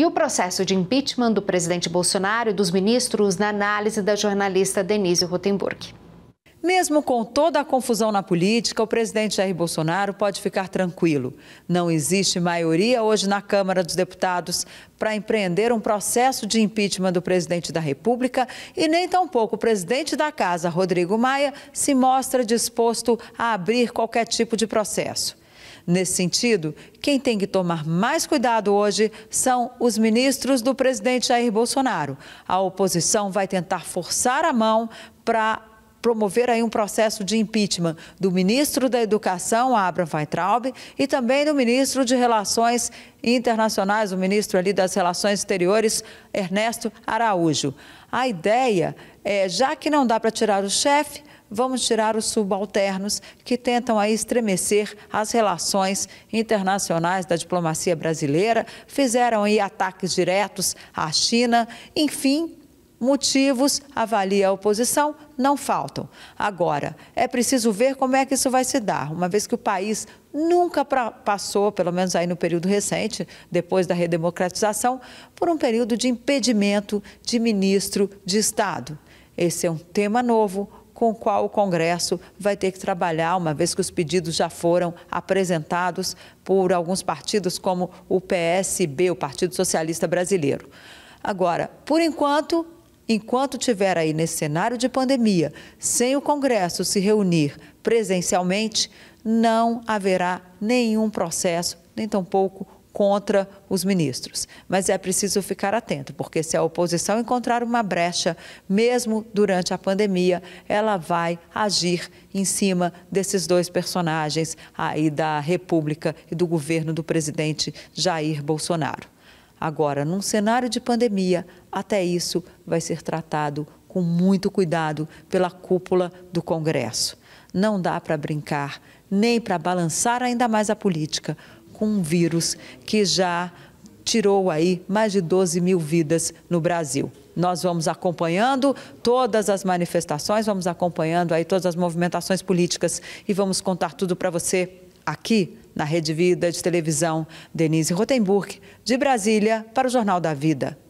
E o processo de impeachment do presidente Bolsonaro e dos ministros na análise da jornalista Denise Rotenburg. Mesmo com toda a confusão na política, o presidente Jair Bolsonaro pode ficar tranquilo. Não existe maioria hoje na Câmara dos Deputados para empreender um processo de impeachment do presidente da República e nem tampouco o presidente da Casa, Rodrigo Maia, se mostra disposto a abrir qualquer tipo de processo. Nesse sentido, quem tem que tomar mais cuidado hoje são os ministros do presidente Jair Bolsonaro. A oposição vai tentar forçar a mão para promover aí um processo de impeachment do ministro da Educação, Abraham Weintraub, e também do ministro de Relações Internacionais, o ministro ali das Relações Exteriores, Ernesto Araújo. A ideia é, já que não dá para tirar o chefe, vamos tirar os subalternos que tentam aí estremecer as relações internacionais da diplomacia brasileira, fizeram aí ataques diretos à China, enfim, motivos, avalia a oposição, não faltam. Agora, é preciso ver como é que isso vai se dar, uma vez que o país nunca passou, pelo menos aí no período recente, depois da redemocratização, por um período de impedimento de ministro de Estado. Esse é um tema novo com o qual o Congresso vai ter que trabalhar, uma vez que os pedidos já foram apresentados por alguns partidos, como o PSB, o Partido Socialista Brasileiro. Agora, por enquanto, enquanto tiver aí nesse cenário de pandemia, sem o Congresso se reunir presencialmente, não haverá nenhum processo, nem tampouco contra os ministros. Mas é preciso ficar atento, porque se a oposição encontrar uma brecha, mesmo durante a pandemia, ela vai agir em cima desses dois personagens aí da República e do governo do presidente Jair Bolsonaro. Agora, num cenário de pandemia, até isso vai ser tratado com muito cuidado pela cúpula do Congresso. Não dá para brincar, nem para balançar ainda mais a política, com um vírus que já tirou aí mais de 12 mil vidas no Brasil. Nós vamos acompanhando todas as manifestações, vamos acompanhando aí todas as movimentações políticas e vamos contar tudo para você aqui na Rede Vida de Televisão. Denise Rotenburg, de Brasília, para o Jornal da Vida.